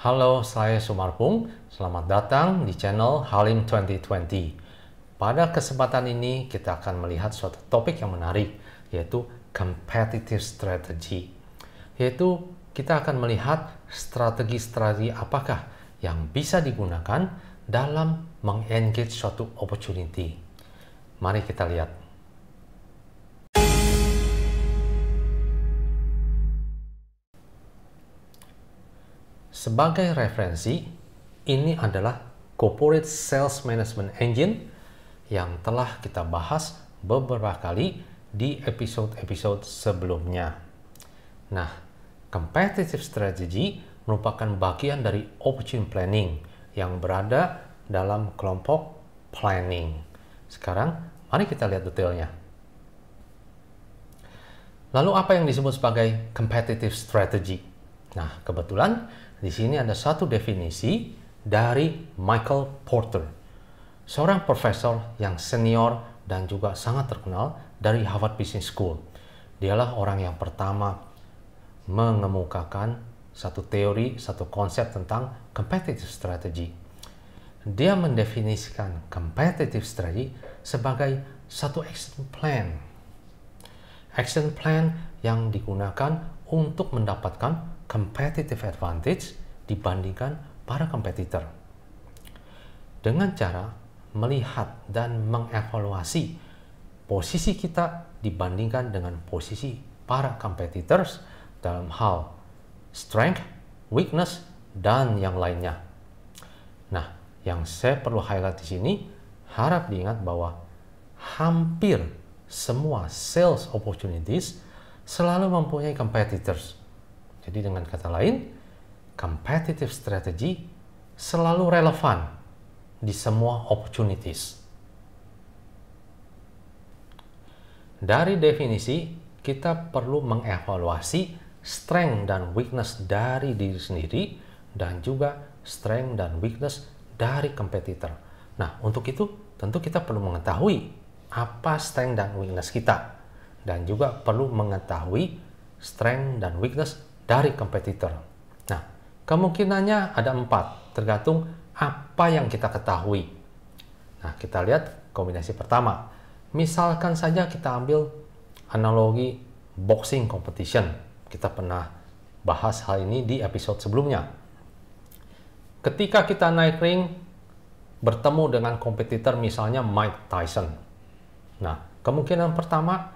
Halo, saya Sumar Pung. Selamat datang di channel Halim 2020. Pada kesempatan ini, kita akan melihat suatu topik yang menarik, yaitu competitive strategy. Yaitu, kita akan melihat strategi-strategi apakah yang bisa digunakan dalam meng-engage suatu opportunity. Mari kita lihat. Sebagai referensi, ini adalah Corporate Sales Management Engine yang telah kita bahas beberapa kali di episode-episode sebelumnya. Nah, competitive strategy merupakan bagian dari opportunity planning yang berada dalam kelompok planning. Sekarang, mari kita lihat detailnya. Lalu apa yang disebut sebagai competitive strategy? Nah, kebetulan di sini ada satu definisi dari Michael Porter, seorang profesor yang senior dan juga sangat terkenal dari Harvard Business School. Dialah orang yang pertama mengemukakan satu teori, satu konsep tentang competitive strategy. Dia mendefinisikan competitive strategy sebagai satu action plan. Action plan yang digunakan untuk mendapatkan competitive advantage dibandingkan para kompetitor. Dengan cara melihat dan mengevaluasi posisi kita dibandingkan dengan posisi para competitors dalam hal strength, weakness, dan yang lainnya. Nah, yang saya perlu highlight di sini, harap diingat bahwa hampir semua sales opportunities selalu mempunyai competitors jadi dengan kata lain, competitive strategy selalu relevan di semua opportunities. Dari definisi, kita perlu mengevaluasi strength dan weakness dari diri sendiri dan juga strength dan weakness dari kompetitor. Nah, untuk itu tentu kita perlu mengetahui apa strength dan weakness kita dan juga perlu mengetahui strength dan weakness dari kompetitor. Nah, kemungkinannya ada empat, tergantung apa yang kita ketahui. Nah, kita lihat kombinasi pertama. Misalkan saja kita ambil analogi boxing competition. Kita pernah bahas hal ini di episode sebelumnya. Ketika kita naik ring, bertemu dengan kompetitor misalnya Mike Tyson. Nah, kemungkinan pertama,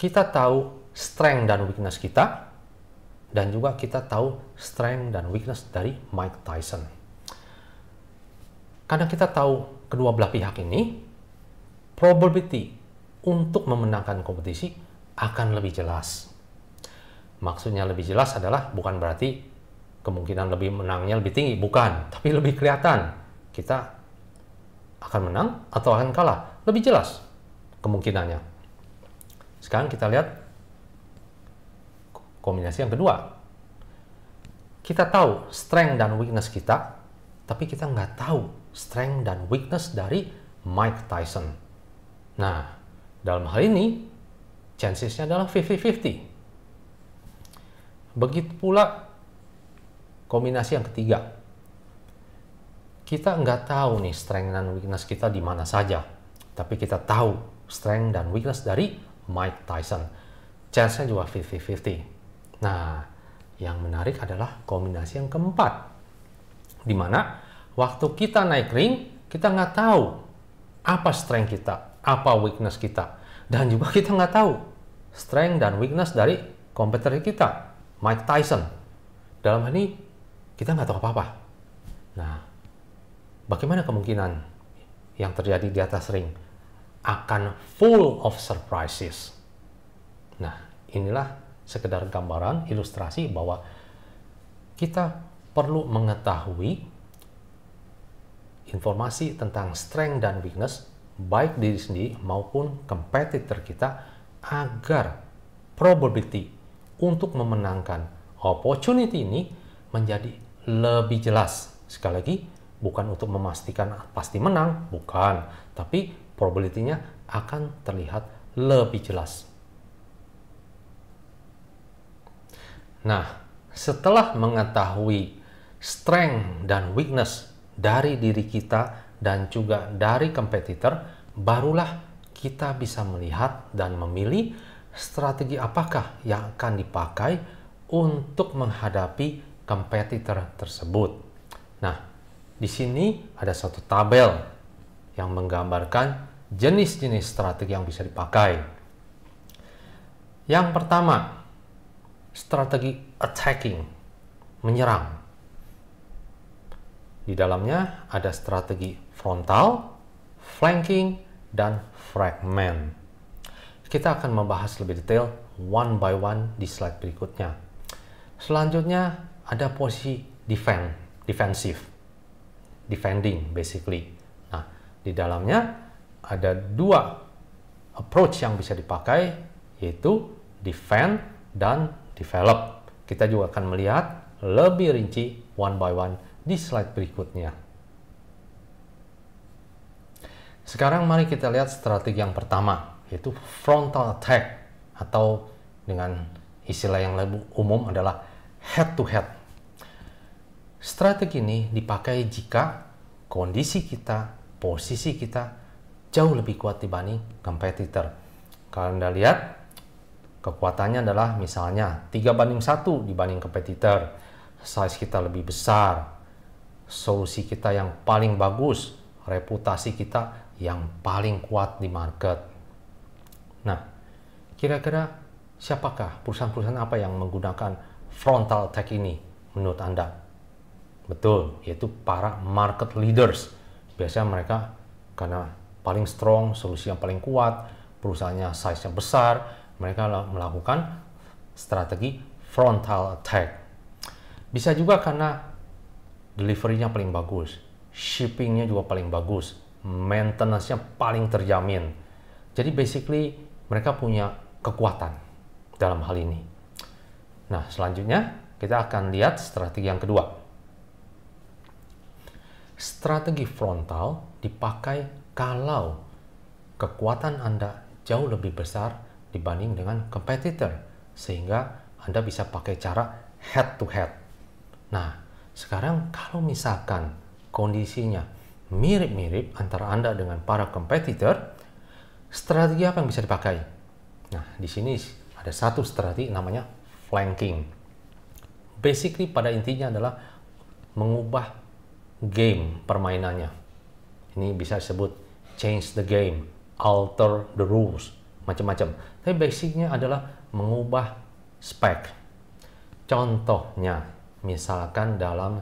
kita tahu strength dan weakness kita, dan juga kita tahu strength dan weakness dari Mike Tyson. Karena kita tahu kedua belah pihak ini, probability untuk memenangkan kompetisi akan lebih jelas. Maksudnya lebih jelas adalah bukan berarti kemungkinan lebih menangnya lebih tinggi, bukan, tapi lebih kelihatan kita akan menang atau akan kalah, lebih jelas kemungkinannya. Sekarang kita lihat Kombinasi yang kedua, kita tahu strength dan weakness kita, tapi kita nggak tahu strength dan weakness dari Mike Tyson. Nah, dalam hal ini, chancesnya adalah 50-50. Begitu pula kombinasi yang ketiga. Kita nggak tahu nih strength dan weakness kita di mana saja, tapi kita tahu strength dan weakness dari Mike Tyson. Chance-nya juga 50-50. Nah, yang menarik adalah kombinasi yang keempat, di mana waktu kita naik ring, kita nggak tahu apa strength kita, apa weakness kita, dan juga kita nggak tahu strength dan weakness dari kompetitor kita, Mike Tyson. Dalam hal ini, kita nggak tahu apa-apa. Nah, bagaimana kemungkinan yang terjadi di atas ring akan full of surprises? Nah, inilah sekedar gambaran ilustrasi bahwa kita perlu mengetahui informasi tentang strength dan weakness baik diri sendiri maupun kompetitor kita agar probability untuk memenangkan opportunity ini menjadi lebih jelas. Sekali lagi, bukan untuk memastikan pasti menang, bukan, tapi probability-nya akan terlihat lebih jelas. Nah, setelah mengetahui strength dan weakness dari diri kita dan juga dari kompetitor, barulah kita bisa melihat dan memilih strategi apakah yang akan dipakai untuk menghadapi kompetitor tersebut. Nah, di sini ada satu tabel yang menggambarkan jenis-jenis strategi yang bisa dipakai. Yang pertama, strategi attacking, menyerang. Di dalamnya ada strategi frontal, flanking, dan fragment. Kita akan membahas lebih detail one by one di slide berikutnya. Selanjutnya ada posisi defend, defensive, defending basically. Nah, di dalamnya ada dua approach yang bisa dipakai yaitu defend dan develop. Kita juga akan melihat lebih rinci one by one di slide berikutnya. Sekarang mari kita lihat strategi yang pertama, yaitu frontal attack atau dengan istilah yang lebih umum adalah head to head. Strategi ini dipakai jika kondisi kita, posisi kita jauh lebih kuat dibanding kompetitor. Kalau Anda lihat Kekuatannya adalah misalnya 3 banding 1 dibanding kompetitor. Size kita lebih besar. Solusi kita yang paling bagus. Reputasi kita yang paling kuat di market. Nah, kira-kira siapakah perusahaan-perusahaan apa yang menggunakan frontal attack ini menurut Anda? Betul, yaitu para market leaders. Biasanya mereka karena paling strong, solusi yang paling kuat, perusahaannya size yang besar, mereka melakukan strategi frontal attack. Bisa juga karena deliverynya paling bagus, shippingnya juga paling bagus, maintenance-nya paling terjamin. Jadi basically mereka punya kekuatan dalam hal ini. Nah, selanjutnya kita akan lihat strategi yang kedua. Strategi frontal dipakai kalau kekuatan Anda jauh lebih besar dibanding dengan kompetitor sehingga Anda bisa pakai cara head to head. Nah, sekarang kalau misalkan kondisinya mirip-mirip antara Anda dengan para kompetitor, strategi apa yang bisa dipakai? Nah, di sini ada satu strategi namanya flanking. Basically pada intinya adalah mengubah game permainannya. Ini bisa disebut change the game, alter the rules, macam-macam. Tapi basicnya adalah mengubah spek. Contohnya, misalkan dalam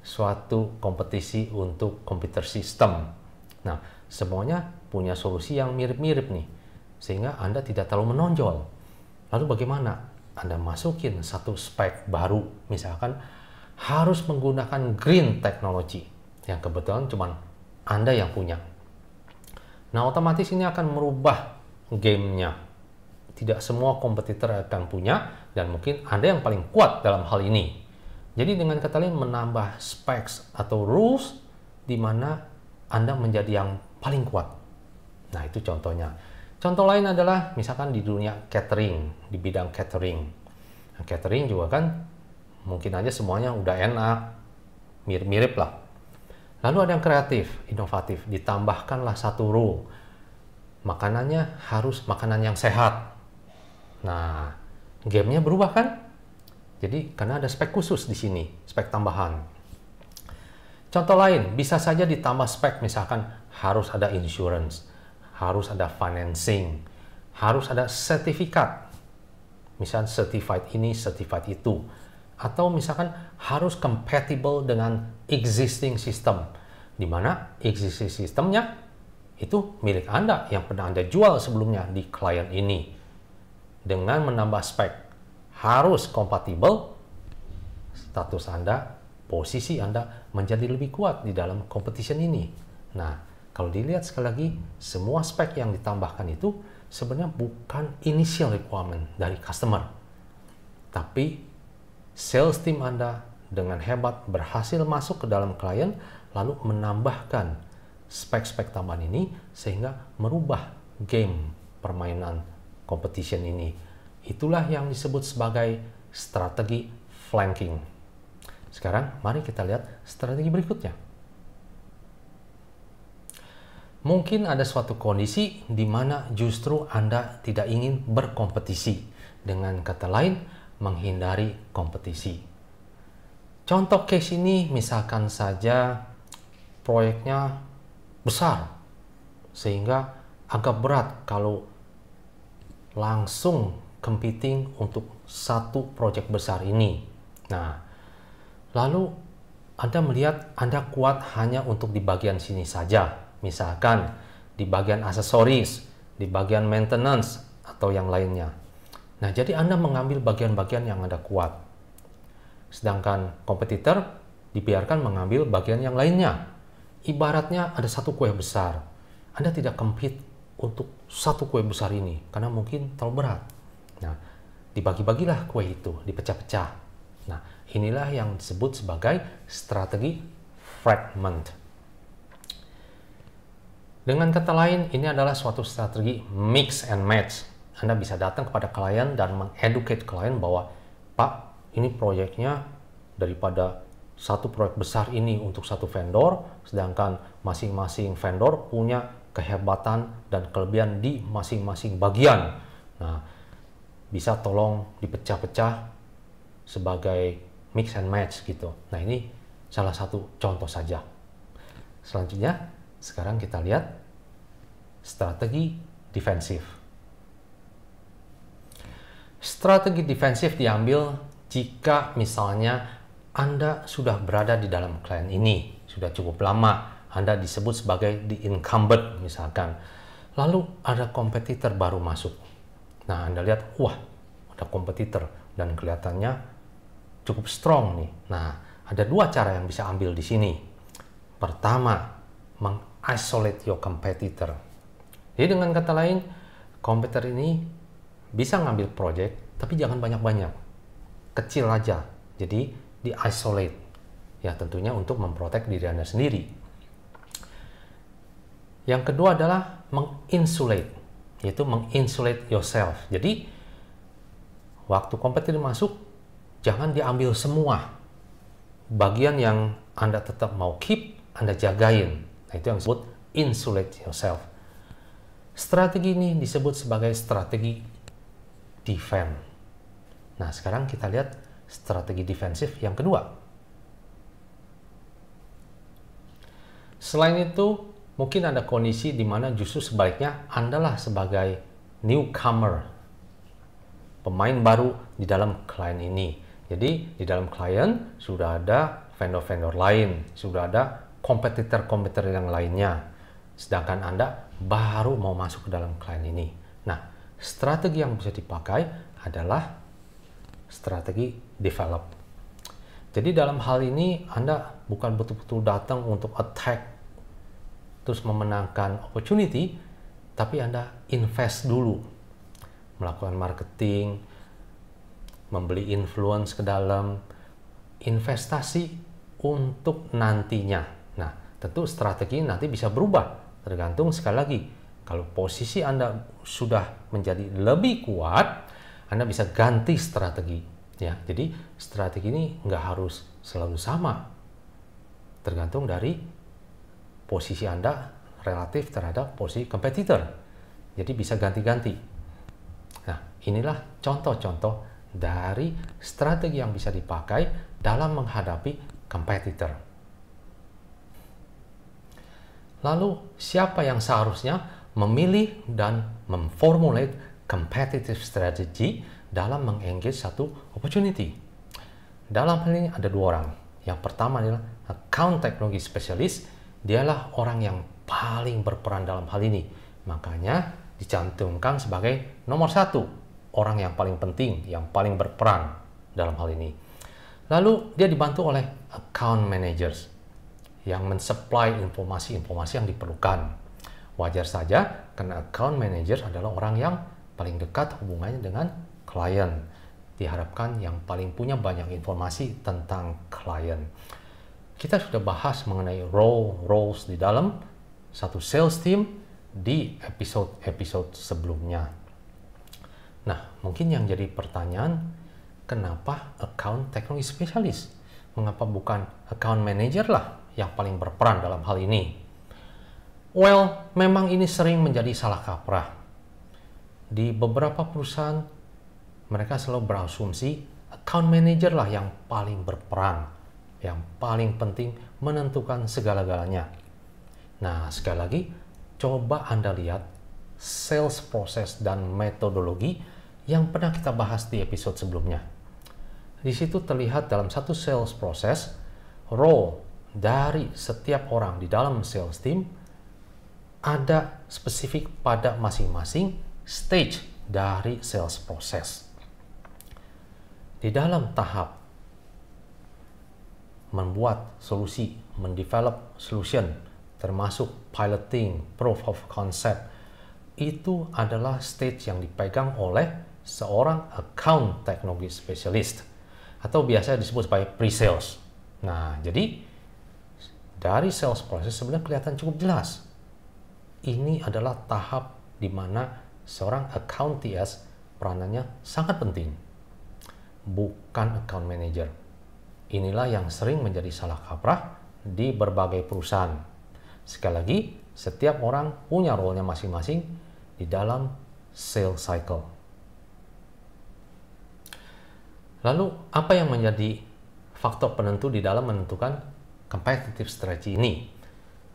suatu kompetisi untuk komputer sistem. Nah, semuanya punya solusi yang mirip-mirip nih, sehingga Anda tidak terlalu menonjol. Lalu bagaimana? Anda masukin satu spek baru, misalkan harus menggunakan green technology, yang kebetulan cuma Anda yang punya. Nah, otomatis ini akan merubah gamenya. Tidak semua kompetitor akan punya dan mungkin Anda yang paling kuat dalam hal ini. Jadi dengan kata lain menambah specs atau rules di mana Anda menjadi yang paling kuat. Nah itu contohnya. Contoh lain adalah misalkan di dunia catering, di bidang catering. Nah, catering juga kan mungkin aja semuanya udah enak, mirip-mirip lah. Lalu ada yang kreatif, inovatif, ditambahkanlah satu rule makanannya harus makanan yang sehat. Nah, gamenya berubah kan? Jadi karena ada spek khusus di sini, spek tambahan. Contoh lain, bisa saja ditambah spek misalkan harus ada insurance, harus ada financing, harus ada sertifikat. Misalkan certified ini, certified itu. Atau misalkan harus compatible dengan existing system. Di mana existing systemnya itu milik Anda yang pernah Anda jual sebelumnya di klien ini. Dengan menambah spek, harus kompatibel status Anda, posisi Anda menjadi lebih kuat di dalam competition ini. Nah, kalau dilihat sekali lagi, semua spek yang ditambahkan itu sebenarnya bukan initial requirement dari customer. Tapi sales team Anda dengan hebat berhasil masuk ke dalam klien lalu menambahkan spek-spek tambahan ini sehingga merubah game permainan competition ini. Itulah yang disebut sebagai strategi flanking. Sekarang mari kita lihat strategi berikutnya. Mungkin ada suatu kondisi di mana justru Anda tidak ingin berkompetisi. Dengan kata lain, menghindari kompetisi. Contoh case ini misalkan saja proyeknya besar sehingga agak berat kalau langsung competing untuk satu proyek besar ini. Nah, lalu Anda melihat Anda kuat hanya untuk di bagian sini saja. Misalkan di bagian aksesoris, di bagian maintenance, atau yang lainnya. Nah, jadi Anda mengambil bagian-bagian yang Anda kuat. Sedangkan kompetitor dibiarkan mengambil bagian yang lainnya. Ibaratnya ada satu kue besar. Anda tidak kempit untuk satu kue besar ini karena mungkin terlalu berat. Nah, dibagi-bagilah kue itu, dipecah-pecah. Nah, inilah yang disebut sebagai strategi fragment. Dengan kata lain, ini adalah suatu strategi mix and match. Anda bisa datang kepada klien dan mengeducate klien bahwa, Pak, ini proyeknya daripada satu proyek besar ini untuk satu vendor, sedangkan masing-masing vendor punya kehebatan dan kelebihan di masing-masing bagian. Nah, bisa tolong dipecah-pecah sebagai mix and match gitu. Nah, ini salah satu contoh saja. Selanjutnya, sekarang kita lihat strategi defensif. Strategi defensif diambil jika misalnya anda sudah berada di dalam klien ini, sudah cukup lama, Anda disebut sebagai the incumbent misalkan. Lalu ada kompetitor baru masuk. Nah, Anda lihat, wah, ada kompetitor dan kelihatannya cukup strong nih. Nah, ada dua cara yang bisa ambil di sini. Pertama, mengisolate your competitor. Jadi dengan kata lain, kompetitor ini bisa ngambil project, tapi jangan banyak-banyak. Kecil aja. Jadi di isolate. Ya tentunya untuk memprotek diri Anda sendiri. Yang kedua adalah menginsulate, yaitu menginsulate yourself. Jadi waktu kompetitor masuk, jangan diambil semua. Bagian yang Anda tetap mau keep, Anda jagain. Nah itu yang disebut insulate yourself. Strategi ini disebut sebagai strategi defend. Nah, sekarang kita lihat strategi defensif yang kedua. Selain itu, mungkin ada kondisi di mana justru sebaliknya Andalah sebagai newcomer, pemain baru di dalam klien ini. Jadi, di dalam klien sudah ada vendor-vendor lain, sudah ada kompetitor-kompetitor yang lainnya. Sedangkan Anda baru mau masuk ke dalam klien ini. Nah, strategi yang bisa dipakai adalah strategi develop. Jadi dalam hal ini Anda bukan betul-betul datang untuk attack terus memenangkan opportunity, tapi Anda invest dulu. Melakukan marketing, membeli influence ke dalam, investasi untuk nantinya. Nah, tentu strategi nanti bisa berubah tergantung sekali lagi kalau posisi Anda sudah menjadi lebih kuat, Anda bisa ganti strategi. Ya, jadi strategi ini nggak harus selalu sama, tergantung dari posisi Anda relatif terhadap posisi kompetitor. Jadi bisa ganti-ganti. Nah, inilah contoh-contoh dari strategi yang bisa dipakai dalam menghadapi kompetitor. Lalu, siapa yang seharusnya memilih dan memformulate competitive strategy dalam mengengage satu opportunity. Dalam hal ini ada dua orang. Yang pertama adalah account technology specialist, dialah orang yang paling berperan dalam hal ini. Makanya dicantumkan sebagai nomor satu orang yang paling penting, yang paling berperan dalam hal ini. Lalu dia dibantu oleh account managers yang mensupply informasi-informasi yang diperlukan. Wajar saja karena account manager adalah orang yang paling dekat hubungannya dengan klien. Diharapkan yang paling punya banyak informasi tentang klien. Kita sudah bahas mengenai role roles di dalam satu sales team di episode-episode sebelumnya. Nah, mungkin yang jadi pertanyaan, kenapa account teknologi spesialis? Mengapa bukan account manager lah yang paling berperan dalam hal ini? Well, memang ini sering menjadi salah kaprah. Di beberapa perusahaan mereka selalu berasumsi account manager lah yang paling berperan, yang paling penting menentukan segala-galanya. Nah, sekali lagi, coba Anda lihat sales proses dan metodologi yang pernah kita bahas di episode sebelumnya. Di situ terlihat dalam satu sales proses, role dari setiap orang di dalam sales team ada spesifik pada masing-masing stage dari sales proses di dalam tahap membuat solusi, mendevelop solution, termasuk piloting, proof of concept, itu adalah stage yang dipegang oleh seorang account teknologi specialist atau biasa disebut sebagai pre-sales. Nah, jadi dari sales process sebenarnya kelihatan cukup jelas. Ini adalah tahap di mana seorang account TS peranannya sangat penting bukan account manager. Inilah yang sering menjadi salah kaprah di berbagai perusahaan. Sekali lagi, setiap orang punya role-nya masing-masing di dalam sales cycle. Lalu, apa yang menjadi faktor penentu di dalam menentukan competitive strategy ini?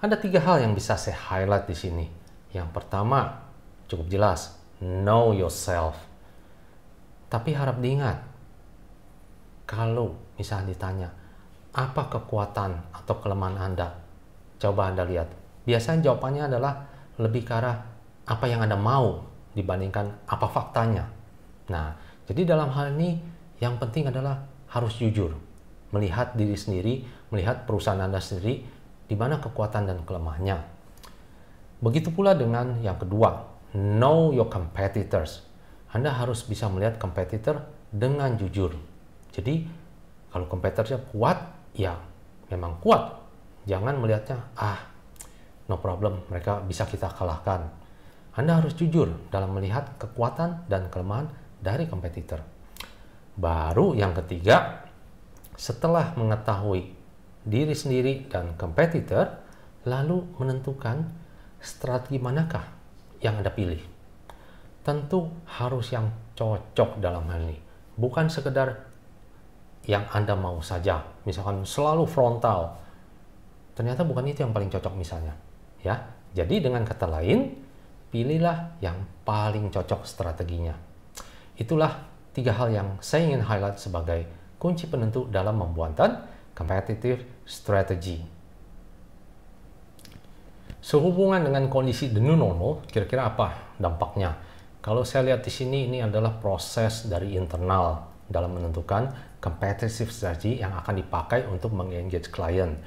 Ada tiga hal yang bisa saya highlight di sini. Yang pertama, cukup jelas, know yourself. Tapi harap diingat, kalau misalnya ditanya, apa kekuatan atau kelemahan Anda? Coba Anda lihat. Biasanya jawabannya adalah lebih ke arah apa yang Anda mau dibandingkan apa faktanya. Nah, jadi dalam hal ini yang penting adalah harus jujur. Melihat diri sendiri, melihat perusahaan Anda sendiri, di mana kekuatan dan kelemahannya. Begitu pula dengan yang kedua, know your competitors. Anda harus bisa melihat kompetitor dengan jujur. Jadi kalau kompetitornya kuat, ya memang kuat. Jangan melihatnya, ah, no problem, mereka bisa kita kalahkan. Anda harus jujur dalam melihat kekuatan dan kelemahan dari kompetitor. Baru yang ketiga, setelah mengetahui diri sendiri dan kompetitor, lalu menentukan strategi manakah yang Anda pilih. Tentu harus yang cocok dalam hal ini, bukan sekedar yang Anda mau saja. Misalkan selalu frontal. Ternyata bukan itu yang paling cocok misalnya. Ya. Jadi dengan kata lain, pilihlah yang paling cocok strateginya. Itulah tiga hal yang saya ingin highlight sebagai kunci penentu dalam pembuatan competitive strategy. Sehubungan dengan kondisi the new normal, kira-kira apa dampaknya? Kalau saya lihat di sini, ini adalah proses dari internal dalam menentukan competitive strategy yang akan dipakai untuk mengengage klien.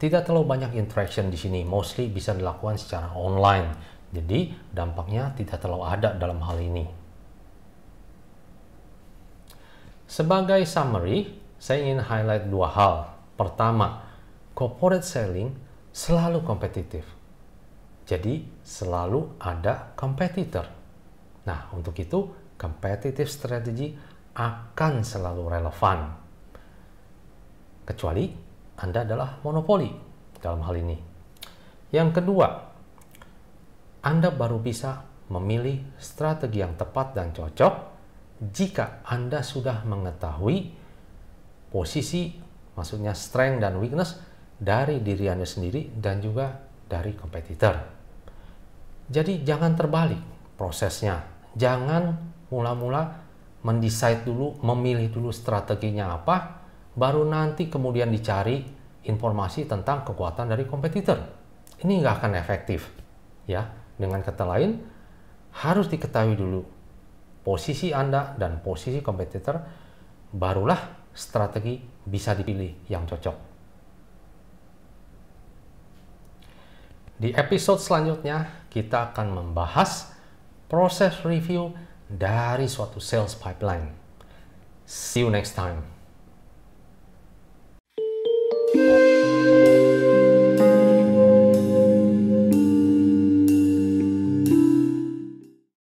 Tidak terlalu banyak interaction di sini, mostly bisa dilakukan secara online. Jadi dampaknya tidak terlalu ada dalam hal ini. Sebagai summary, saya ingin highlight dua hal. Pertama, corporate selling selalu kompetitif. Jadi selalu ada competitor Nah, untuk itu competitive strategy akan selalu relevan. Kecuali Anda adalah monopoli dalam hal ini. Yang kedua, Anda baru bisa memilih strategi yang tepat dan cocok jika Anda sudah mengetahui posisi, maksudnya strength dan weakness dari diri Anda sendiri dan juga dari kompetitor. Jadi jangan terbalik prosesnya. Jangan mula-mula mendesain dulu, memilih dulu strateginya apa, baru nanti kemudian dicari informasi tentang kekuatan dari kompetitor. Ini nggak akan efektif. ya. Dengan kata lain, harus diketahui dulu posisi Anda dan posisi kompetitor, barulah strategi bisa dipilih yang cocok. Di episode selanjutnya, kita akan membahas proses review dari suatu sales pipeline. See you next time.